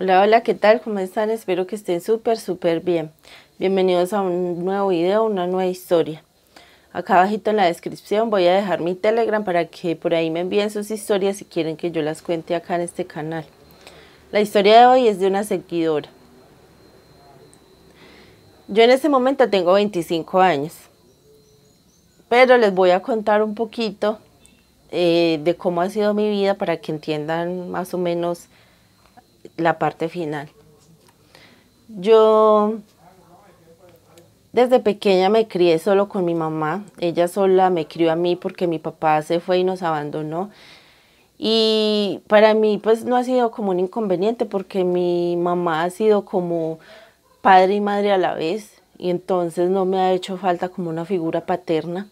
Hola, hola, ¿qué tal? ¿Cómo están? Espero que estén súper, súper bien. Bienvenidos a un nuevo video, una nueva historia. Acá abajito en la descripción voy a dejar mi Telegram para que por ahí me envíen sus historias si quieren que yo las cuente acá en este canal. La historia de hoy es de una seguidora. Yo en este momento tengo 25 años, pero les voy a contar un poquito eh, de cómo ha sido mi vida para que entiendan más o menos la parte final. Yo desde pequeña me crié solo con mi mamá. Ella sola me crió a mí porque mi papá se fue y nos abandonó. Y para mí pues no ha sido como un inconveniente porque mi mamá ha sido como padre y madre a la vez y entonces no me ha hecho falta como una figura paterna.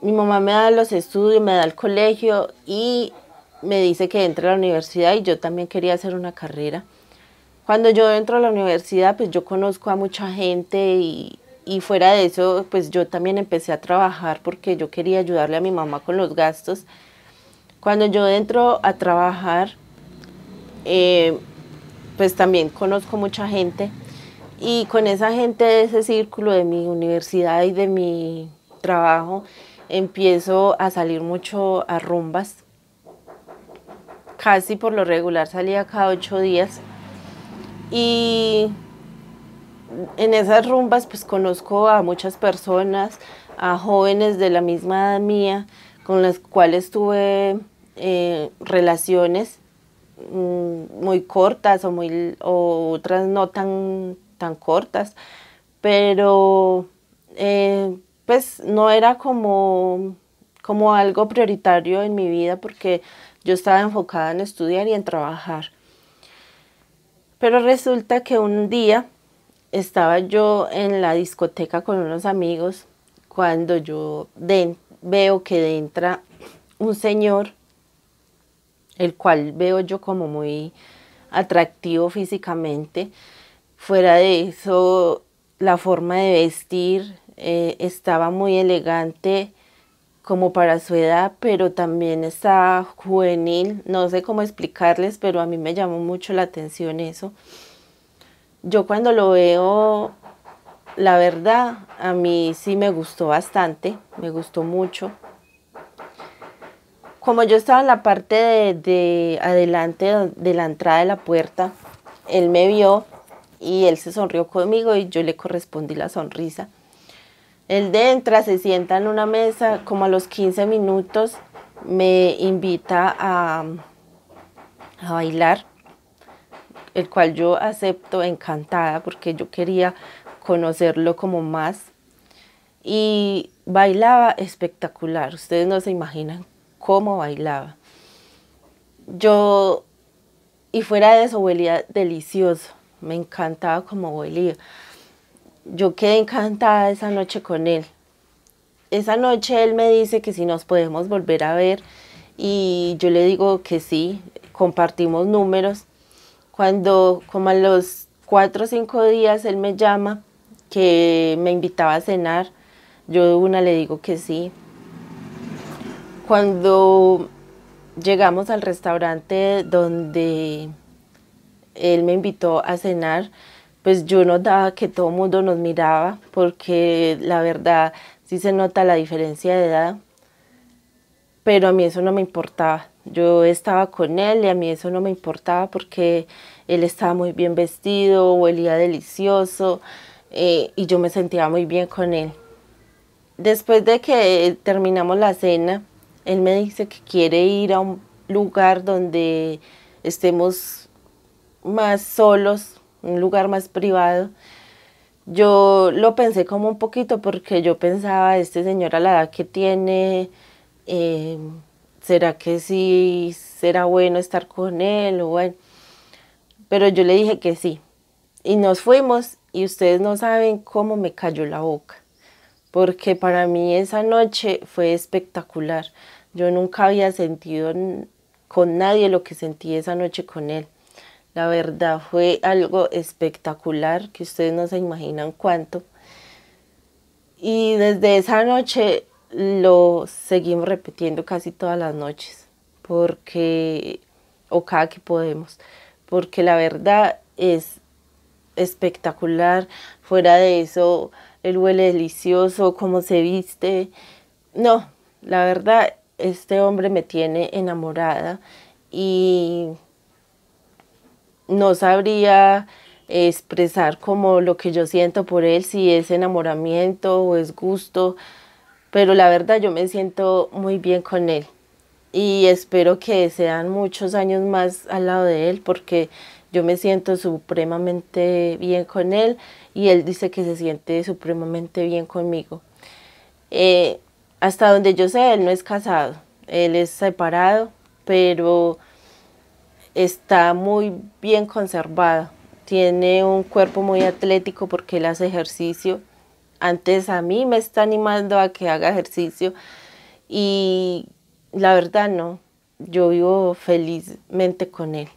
Mi mamá me da los estudios, me da el colegio y me dice que entre a la universidad y yo también quería hacer una carrera. Cuando yo entro a la universidad, pues yo conozco a mucha gente y, fuera de eso, pues yo también empecé a trabajar porque yo quería ayudarle a mi mamá con los gastos. Cuando yo entro a trabajar, eh, pues también conozco mucha gente y con esa gente de ese círculo de mi universidad y de mi trabajo empiezo a salir mucho a rumbas casi por lo regular salía cada ocho días. Y en esas rumbas pues conozco a muchas personas, a jóvenes de la misma edad mía, con las cuales tuve eh, relaciones mm, muy cortas o, muy, otras no tan, tan cortas, pero eh, pues no era como, como algo prioritario en mi vida porque yo estaba enfocada en estudiar y en trabajar. Pero resulta que un día estaba yo en la discoteca con unos amigos cuando yo veo que entra un señor, el cual veo yo como muy atractivo físicamente. Fuera de eso, la forma de vestir eh, estaba muy elegante como para su edad, pero también está juvenil. No sé cómo explicarles, pero a mí me llamó mucho la atención eso. Yo cuando lo veo, la verdad, a mí sí me gustó bastante, me gustó mucho. Como yo estaba en la parte de, de adelante de la entrada de la puerta, él me vio y él se sonrió conmigo y yo le correspondí la sonrisa. Él de entra, se sienta en una mesa, como a los 15 minutos me invita a, bailar, el cual yo acepto encantada porque yo quería conocerlo como más. Y bailaba espectacular, ustedes no se imaginan cómo bailaba. Yo, y fuera de eso, huelía delicioso, me encantaba como huelía yo quedé encantada esa noche con él. Esa noche él me dice que si nos podemos volver a ver y yo le digo que sí, compartimos números. Cuando como a los cuatro o cinco días él me llama que me invitaba a cenar, yo de una le digo que sí. Cuando llegamos al restaurante donde él me invitó a cenar, pues yo notaba que todo el mundo nos miraba porque la verdad sí se nota la diferencia de edad, pero a mí eso no me importaba. Yo estaba con él y a mí eso no me importaba porque él estaba muy bien vestido, olía delicioso eh, y yo me sentía muy bien con él. Después de que terminamos la cena, él me dice que quiere ir a un lugar donde estemos más solos, un lugar más privado. Yo lo pensé como un poquito porque yo pensaba, este señor a la edad que tiene, eh, ¿será que sí será bueno estar con él? O bueno. Pero yo le dije que sí. Y nos fuimos y ustedes no saben cómo me cayó la boca. Porque para mí esa noche fue espectacular. Yo nunca había sentido con nadie lo que sentí esa noche con él. La verdad fue algo espectacular, que ustedes no se imaginan cuánto. Y desde esa noche lo seguimos repitiendo casi todas las noches, porque, o cada que podemos, porque la verdad es espectacular. Fuera de eso, el huele delicioso, cómo se viste. No, la verdad, este hombre me tiene enamorada y no sabría expresar como lo que yo siento por él, si es enamoramiento o es gusto, pero la verdad yo me siento muy bien con él y espero que sean muchos años más al lado de él porque yo me siento supremamente bien con él y él dice que se siente supremamente bien conmigo. Eh, hasta donde yo sé, él no es casado, él es separado, pero está muy bien conservada. Tiene un cuerpo muy atlético porque él hace ejercicio. Antes a mí me está animando a que haga ejercicio y la verdad no, yo vivo felizmente con él.